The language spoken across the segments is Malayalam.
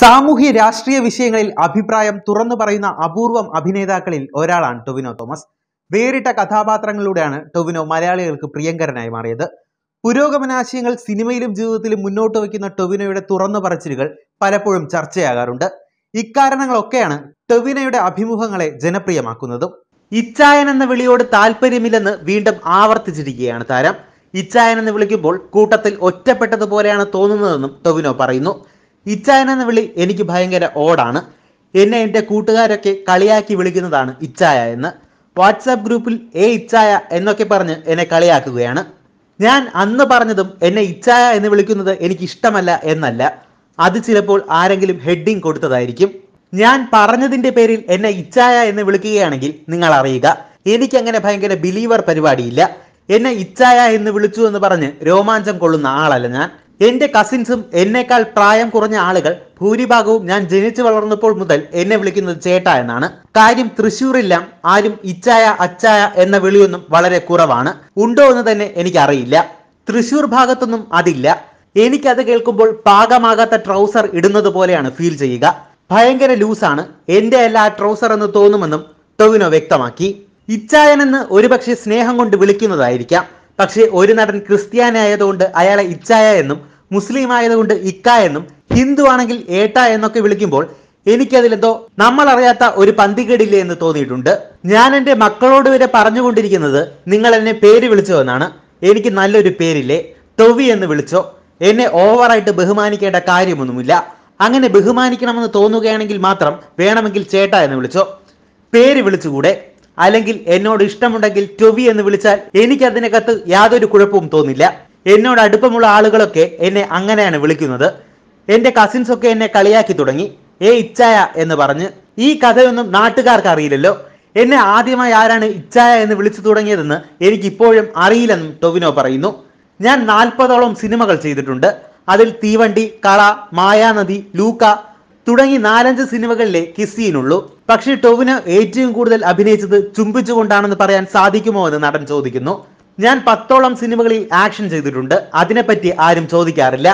സാമൂഹ്യ രാഷ്ട്രീയ വിഷയങ്ങളിൽ അഭിപ്രായം തുറന്നു പറയുന്ന അപൂർവം അഭിനേതാക്കളിൽ ഒരാളാണ് ടൊവിനോ തോമസ് വേറിട്ട കഥാപാത്രങ്ങളിലൂടെയാണ് ടൊവിനോ മലയാളികൾക്ക് പ്രിയങ്കരനായി മാറിയത് പുരോഗമനാശയങ്ങൾ സിനിമയിലും ജീവിതത്തിലും മുന്നോട്ട് വയ്ക്കുന്ന ടൊവിനോയുടെ തുറന്നു പറച്ചിലുകൾ പലപ്പോഴും ചർച്ചയാകാറുണ്ട് ഇക്കാരണങ്ങളൊക്കെയാണ് ടൊവിനോയുടെ അഭിമുഖങ്ങളെ ജനപ്രിയമാക്കുന്നതും ഇച്ചായൻ എന്ന വിളിയോട് താല്പര്യമില്ലെന്ന് വീണ്ടും ആവർത്തിച്ചിരിക്കുകയാണ് താരം ഇച്ചായൻ എന്ന് വിളിക്കുമ്പോൾ കൂട്ടത്തിൽ ഒറ്റപ്പെട്ടതുപോലെയാണ് തോന്നുന്നതെന്നും ടൊവിനോ പറയുന്നു ഇച്ചായന എന്ന വിളി എനിക്ക് ഭയങ്കര ഓടാണ് എന്നെ എൻ്റെ കൂട്ടുകാരൊക്കെ കളിയാക്കി വിളിക്കുന്നതാണ് ഇച്ചായ എന്ന് വാട്സാപ്പ് ഗ്രൂപ്പിൽ ഏ ഇച്ചായ എന്നൊക്കെ പറഞ്ഞ് എന്നെ കളിയാക്കുകയാണ് ഞാൻ അന്ന് പറഞ്ഞതും എന്നെ ഇച്ചായ എന്ന് വിളിക്കുന്നത് എനിക്ക് ഇഷ്ടമല്ല എന്നല്ല അത് ചിലപ്പോൾ ആരെങ്കിലും ഹെഡിങ് കൊടുത്തതായിരിക്കും ഞാൻ പറഞ്ഞതിൻ്റെ പേരിൽ എന്നെ ഇച്ചായ എന്ന് വിളിക്കുകയാണെങ്കിൽ നിങ്ങൾ അറിയുക എനിക്കങ്ങനെ ഭയങ്കര ബിലീവർ പരിപാടിയില്ല എന്നെ ഇച്ചായ എന്ന് വിളിച്ചു എന്ന് പറഞ്ഞ് രോമാഞ്ചം കൊള്ളുന്ന ആളല്ല ഞാൻ എൻ്റെ കസിൻസും എന്നേക്കാൾ പ്രായം കുറഞ്ഞ ആളുകൾ ഭൂരിഭാഗവും ഞാൻ ജനിച്ചു വളർന്നപ്പോൾ മുതൽ എന്നെ വിളിക്കുന്നത് ചേട്ട എന്നാണ് കാര്യം തൃശ്ശൂരില്ലാം ആരും ഇച്ചായ അച്ചായ എന്ന വിളിയൊന്നും വളരെ കുറവാണ് ഉണ്ടോ എന്ന് തന്നെ എനിക്കറിയില്ല തൃശ്ശൂർ ഭാഗത്തൊന്നും അതില്ല എനിക്കത് കേൾക്കുമ്പോൾ പാകമാകാത്ത ട്രൗസർ ഇടുന്നത് പോലെയാണ് ഫീൽ ചെയ്യുക ഭയങ്കര ലൂസാണ് എന്റെ അല്ല ആ ട്രൗസർ എന്ന് തോന്നുമെന്നും ടൊവിനോ വ്യക്തമാക്കി ഇച്ചായനെന്ന് ഒരുപക്ഷെ സ്നേഹം കൊണ്ട് വിളിക്കുന്നതായിരിക്കാം പക്ഷേ ഒരു നടൻ ക്രിസ്ത്യാനിയായതുകൊണ്ട് അയാളെ ഇച്ചായ എന്നും മുസ്ലിം ആയതുകൊണ്ട് ഇക്ക എന്നും ഹിന്ദു ആണെങ്കിൽ ഏട്ട എന്നൊക്കെ വിളിക്കുമ്പോൾ എനിക്കതിലെന്തോ നമ്മൾ അറിയാത്ത ഒരു പന്തികേടില്ലേ എന്ന് തോന്നിയിട്ടുണ്ട് ഞാൻ എൻ്റെ മക്കളോട് വരെ പറഞ്ഞുകൊണ്ടിരിക്കുന്നത് നിങ്ങൾ എന്നെ പേര് വിളിച്ചോ എന്നാണ് എനിക്ക് നല്ലൊരു പേരില്ലേ ടൊവി എന്ന് വിളിച്ചോ എന്നെ ഓവറായിട്ട് ബഹുമാനിക്കേണ്ട കാര്യമൊന്നുമില്ല അങ്ങനെ ബഹുമാനിക്കണമെന്ന് തോന്നുകയാണെങ്കിൽ മാത്രം വേണമെങ്കിൽ ചേട്ട എന്ന് വിളിച്ചോ പേര് വിളിച്ചുകൂടെ അല്ലെങ്കിൽ എന്നോട് ഇഷ്ടമുണ്ടെങ്കിൽ ടൊവി എന്ന് വിളിച്ചാൽ എനിക്ക് അതിനകത്ത് യാതൊരു കുഴപ്പവും തോന്നില്ല എന്നോട് അടുപ്പമുള്ള ആളുകളൊക്കെ എന്നെ അങ്ങനെയാണ് വിളിക്കുന്നത് എൻ്റെ കസിൻസ് ഒക്കെ എന്നെ കളിയാക്കി തുടങ്ങി ഏ ഇച്ചായ എന്ന് പറഞ്ഞ് ഈ കഥയൊന്നും നാട്ടുകാർക്ക് അറിയില്ലല്ലോ എന്നെ ആദ്യമായി ആരാണ് ഇച്ചായ എന്ന് വിളിച്ചു തുടങ്ങിയതെന്ന് ഇപ്പോഴും അറിയില്ലെന്നും ടൊവിനോ പറയുന്നു ഞാൻ നാൽപ്പതോളം സിനിമകൾ ചെയ്തിട്ടുണ്ട് അതിൽ തീവണ്ടി കള മായാനദി ലൂക്ക തുടങ്ങി നാലഞ്ച് സിനിമകളിലെ കിസ്സീനുള്ളൂ പക്ഷേ ടൊവിന് ഏറ്റവും കൂടുതൽ അഭിനയിച്ചത് ചുംബിച്ചുകൊണ്ടാണെന്ന് പറയാൻ സാധിക്കുമോ എന്ന് നടൻ ചോദിക്കുന്നു ഞാൻ പത്തോളം സിനിമകളിൽ ആക്ഷൻ ചെയ്തിട്ടുണ്ട് അതിനെപ്പറ്റി ആരും ചോദിക്കാറില്ല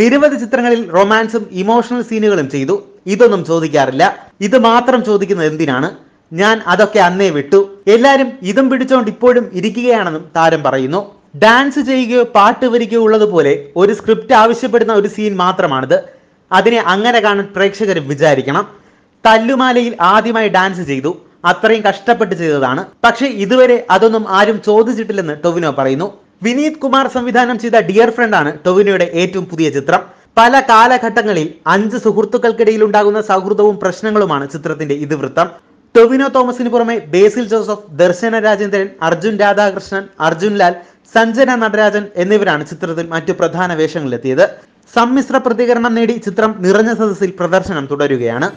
നിരവധി ചിത്രങ്ങളിൽ റൊമാൻസും ഇമോഷണൽ സീനുകളും ചെയ്തു ഇതൊന്നും ചോദിക്കാറില്ല ഇത് മാത്രം ചോദിക്കുന്നത് എന്തിനാണ് ഞാൻ അതൊക്കെ അന്നേ വിട്ടു എല്ലാവരും ഇതും പിടിച്ചോണ്ട് ഇപ്പോഴും ഇരിക്കുകയാണെന്നും താരം പറയുന്നു ഡാൻസ് ചെയ്യുകയോ പാട്ട് വരികയോ ഉള്ളതുപോലെ ഒരു സ്ക്രിപ്റ്റ് ആവശ്യപ്പെടുന്ന ഒരു സീൻ മാത്രമാണിത് അതിനെ അങ്ങനെ കാണാൻ പ്രേക്ഷകർ വിചാരിക്കണം തല്ലുമാലയിൽ ആദ്യമായി ഡാൻസ് ചെയ്തു അത്രയും കഷ്ടപ്പെട്ട് ചെയ്തതാണ് പക്ഷേ ഇതുവരെ അതൊന്നും ആരും ചോദിച്ചിട്ടില്ലെന്ന് ടൊവിനോ പറയുന്നു വിനീത് കുമാർ സംവിധാനം ചെയ്ത ഡിയർ ഫ്രണ്ട് ആണ് ടൊവിനോയുടെ ഏറ്റവും പുതിയ ചിത്രം പല കാലഘട്ടങ്ങളിൽ അഞ്ച് സുഹൃത്തുക്കൾക്കിടയിൽ ഉണ്ടാകുന്ന സൗഹൃദവും പ്രശ്നങ്ങളുമാണ് ചിത്രത്തിന്റെ ഇതിവൃത്തം ടൊവിനോ തോമസിന് പുറമെ ബേസിൽ ജോസഫ് ദർശന രാജേന്ദ്രൻ അർജുൻ രാധാകൃഷ്ണൻ അർജുൻ ലാൽ സഞ്ജന നടരാജൻ എന്നിവരാണ് ചിത്രത്തിൽ മറ്റു പ്രധാന വേഷങ്ങളിലെത്തിയത് സമ്മിശ്ര പ്രതികരണം നേടി ചിത്രം നിറഞ്ഞ സദസ്സിൽ പ്രദർശനം തുടരുകയാണ്